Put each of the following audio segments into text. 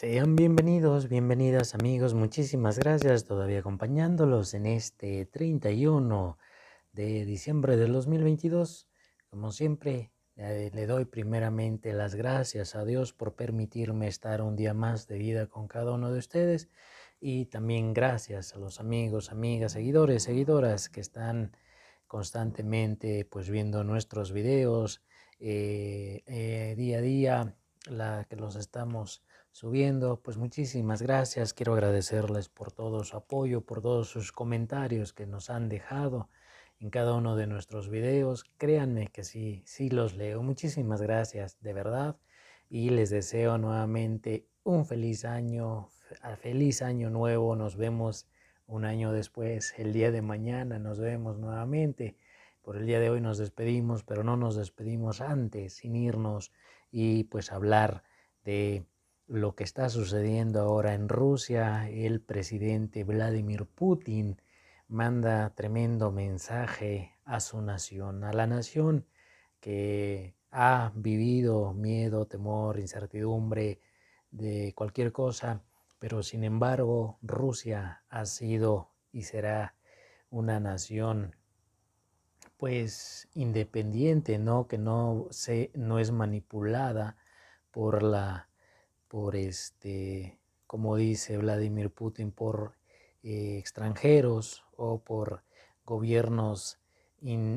Sean bienvenidos, bienvenidas amigos, muchísimas gracias todavía acompañándolos en este 31 de diciembre del 2022. Como siempre, eh, le doy primeramente las gracias a Dios por permitirme estar un día más de vida con cada uno de ustedes y también gracias a los amigos, amigas, seguidores, seguidoras que están constantemente pues viendo nuestros videos eh, eh, día a día, la que los estamos subiendo. Pues muchísimas gracias. Quiero agradecerles por todo su apoyo, por todos sus comentarios que nos han dejado en cada uno de nuestros videos. Créanme que sí, sí los leo. Muchísimas gracias, de verdad. Y les deseo nuevamente un feliz año, ah, feliz año nuevo. Nos vemos un año después, el día de mañana nos vemos nuevamente. Por el día de hoy nos despedimos, pero no nos despedimos antes, sin irnos y pues hablar de lo que está sucediendo ahora en Rusia, el presidente Vladimir Putin manda tremendo mensaje a su nación, a la nación que ha vivido miedo, temor, incertidumbre de cualquier cosa, pero sin embargo Rusia ha sido y será una nación pues independiente, ¿no? que no se no es manipulada por la por este, como dice Vladimir Putin, por eh, extranjeros o por gobiernos,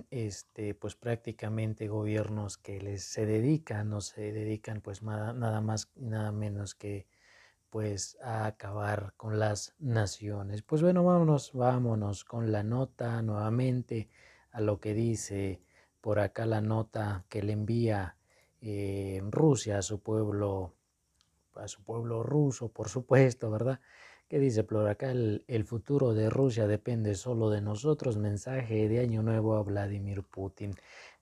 este, pues prácticamente gobiernos que les se dedican, no se dedican pues nada más, nada menos que pues a acabar con las naciones. Pues bueno, vámonos, vámonos con la nota nuevamente a lo que dice por acá la nota que le envía eh, Rusia a su pueblo a su pueblo ruso, por supuesto, ¿verdad? ¿Qué dice por acá? El, el futuro de Rusia depende solo de nosotros. Mensaje de Año Nuevo a Vladimir Putin.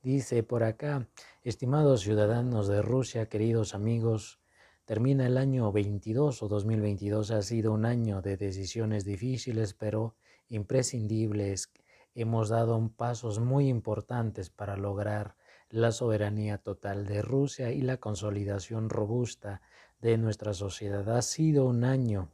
Dice por acá, estimados ciudadanos de Rusia, queridos amigos, termina el año 22 o 2022. Ha sido un año de decisiones difíciles, pero imprescindibles. Hemos dado pasos muy importantes para lograr la soberanía total de Rusia y la consolidación robusta de nuestra sociedad. Ha sido un año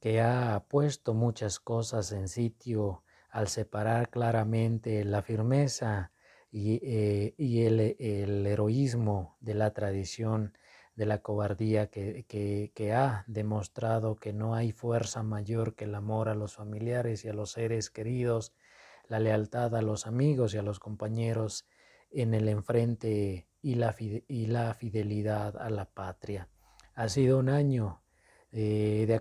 que ha puesto muchas cosas en sitio al separar claramente la firmeza y, eh, el, heroísmo de la tradición de la cobardía que, ha demostrado que no hay fuerza mayor que el amor a los familiares y a los seres queridos, la lealtad a los amigos y a los compañeros en el enfrente y la fidelidad a la patria. Ha sido un año eh, de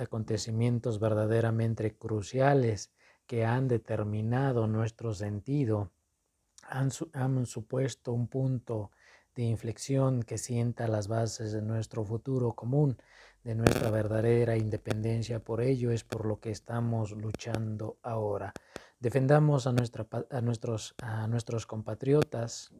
acontecimientos verdaderamente cruciales que han determinado nuestro sentido, han, supuesto un punto de inflexión que sienta las bases de nuestro futuro común, de nuestra verdadera independencia. Por ello es por lo que estamos luchando ahora. Defendamos a, nuestra, nuestros, a nuestros compatriotas,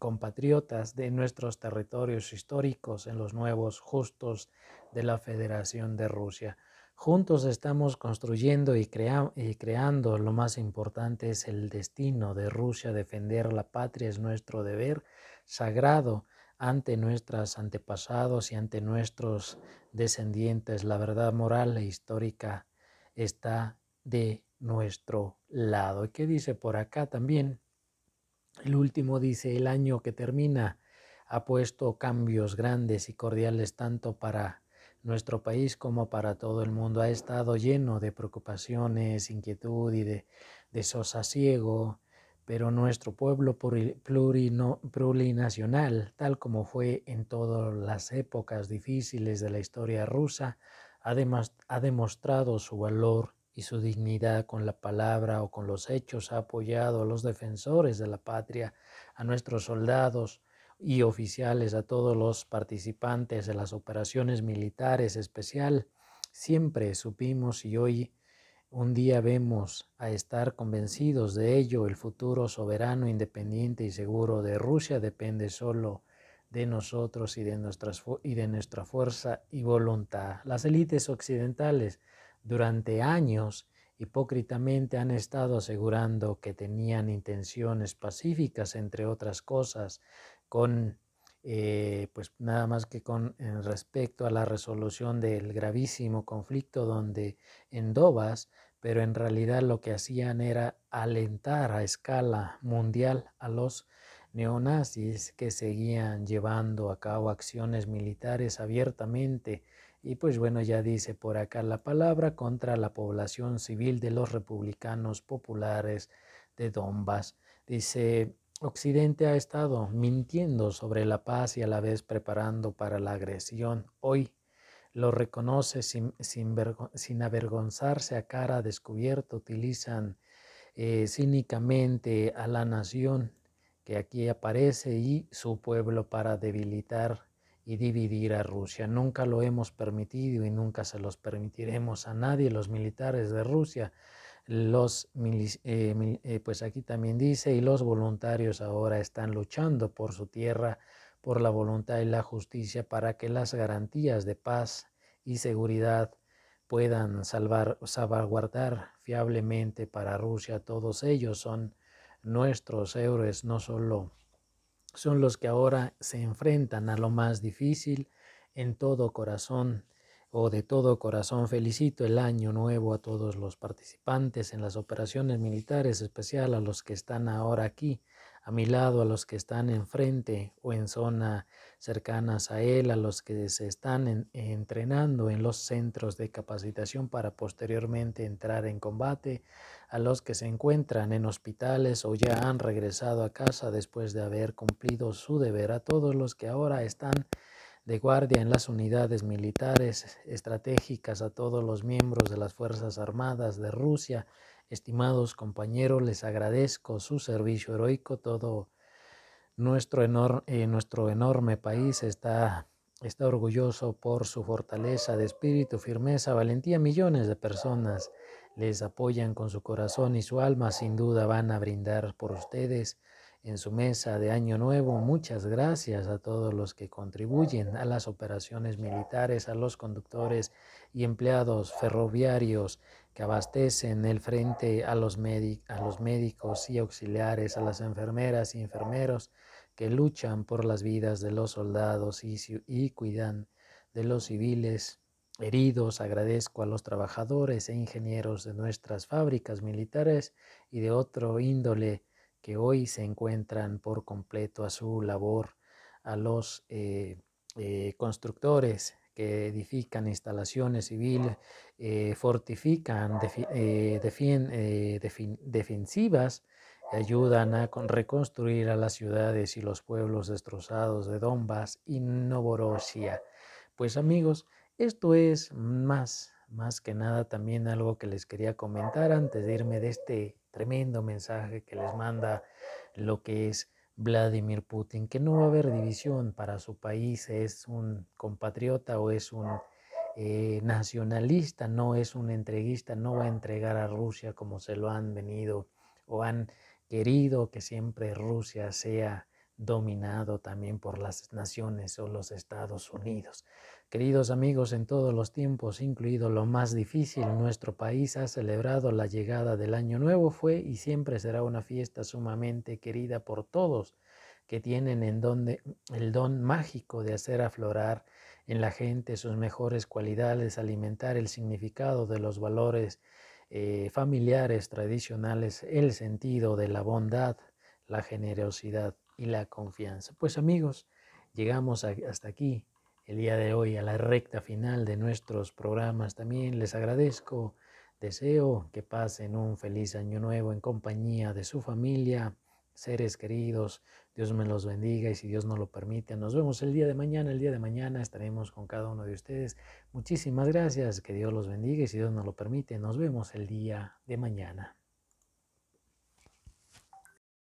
compatriotas de nuestros territorios históricos en los nuevos justos de la Federación de Rusia. Juntos estamos construyendo y, creando. Lo más importante es el destino de Rusia. Defender la patria es nuestro deber sagrado ante nuestros antepasados y ante nuestros descendientes. La verdad moral e histórica está de nuestro lado. ¿Y ¿Qué dice por acá también? El último dice, el año que termina ha puesto cambios grandes y cordiales tanto para nuestro país como para todo el mundo. Ha estado lleno de preocupaciones, inquietud y de sosasiego. pero nuestro pueblo plurinacional, tal como fue en todas las épocas difíciles de la historia rusa, además ha demostrado su valor y su dignidad con la palabra o con los hechos ha apoyado a los defensores de la patria, a nuestros soldados y oficiales, a todos los participantes de las operaciones militares especial. Siempre supimos y hoy un día vemos a estar convencidos de ello. El futuro soberano, independiente y seguro de Rusia depende solo de nosotros y de, nuestras, y de nuestra fuerza y voluntad. Las élites occidentales durante años hipócritamente han estado asegurando que tenían intenciones pacíficas, entre otras cosas, con eh, pues nada más que con respecto a la resolución del gravísimo conflicto donde en Dobas, pero en realidad lo que hacían era alentar a escala mundial a los neonazis que seguían llevando a cabo acciones militares abiertamente y pues bueno, ya dice por acá la palabra contra la población civil de los republicanos populares de Donbass. Dice, Occidente ha estado mintiendo sobre la paz y a la vez preparando para la agresión. Hoy lo reconoce sin, sin, avergonzarse a cara descubierta, utilizan eh, cínicamente a la nación que aquí aparece y su pueblo para debilitar y dividir a Rusia. Nunca lo hemos permitido y nunca se los permitiremos a nadie, los militares de Rusia, los eh, eh, pues aquí también dice, y los voluntarios ahora están luchando por su tierra, por la voluntad y la justicia, para que las garantías de paz y seguridad puedan salvar, salvaguardar fiablemente para Rusia. Todos ellos son nuestros héroes, no solo son los que ahora se enfrentan a lo más difícil en todo corazón o de todo corazón felicito el año nuevo a todos los participantes en las operaciones militares, especial a los que están ahora aquí a mi lado, a los que están enfrente o en zona cercanas a él, a los que se están entrenando en los centros de capacitación para posteriormente entrar en combate, a los que se encuentran en hospitales o ya han regresado a casa después de haber cumplido su deber, a todos los que ahora están de guardia en las unidades militares estratégicas a todos los miembros de las Fuerzas Armadas de Rusia Estimados compañeros, les agradezco su servicio heroico. Todo nuestro, enorme eh, nuestro enorme país está, está orgulloso por su fortaleza de espíritu, firmeza, valentía. Millones de personas les apoyan con su corazón y su alma. Sin duda van a brindar por ustedes en su mesa de Año Nuevo. Muchas gracias a todos los que contribuyen a las operaciones militares, a los conductores y empleados ferroviarios que abastecen el frente a los, médicos y auxiliares, a las enfermeras y enfermeros que luchan por las vidas de los soldados y, cuidan de los civiles heridos. Agradezco a los trabajadores e ingenieros de nuestras fábricas militares y de otro índole que hoy se encuentran por completo a su labor, a los eh, eh, constructores que edifican instalaciones civiles, eh, fortifican, eh, eh, defensivas, ayudan a reconstruir a las ciudades y los pueblos destrozados de Donbass y Novorossia. Pues amigos, esto es más, más que nada también algo que les quería comentar antes de irme de este tremendo mensaje que les manda lo que es Vladimir Putin, que no va a haber división para su país, es un compatriota o es un eh, nacionalista, no es un entreguista, no va a entregar a Rusia como se lo han venido o han querido que siempre Rusia sea dominado también por las naciones o los Estados Unidos. Queridos amigos, en todos los tiempos, incluido lo más difícil, nuestro país ha celebrado la llegada del Año Nuevo, fue y siempre será una fiesta sumamente querida por todos que tienen en donde el don mágico de hacer aflorar en la gente sus mejores cualidades, alimentar el significado de los valores eh, familiares tradicionales, el sentido de la bondad, la generosidad y la confianza. Pues amigos, llegamos hasta aquí el día de hoy, a la recta final de nuestros programas. También les agradezco, deseo que pasen un feliz año nuevo en compañía de su familia, seres queridos. Dios me los bendiga y si Dios no lo permite, nos vemos el día de mañana. El día de mañana estaremos con cada uno de ustedes. Muchísimas gracias, que Dios los bendiga y si Dios no lo permite, nos vemos el día de mañana.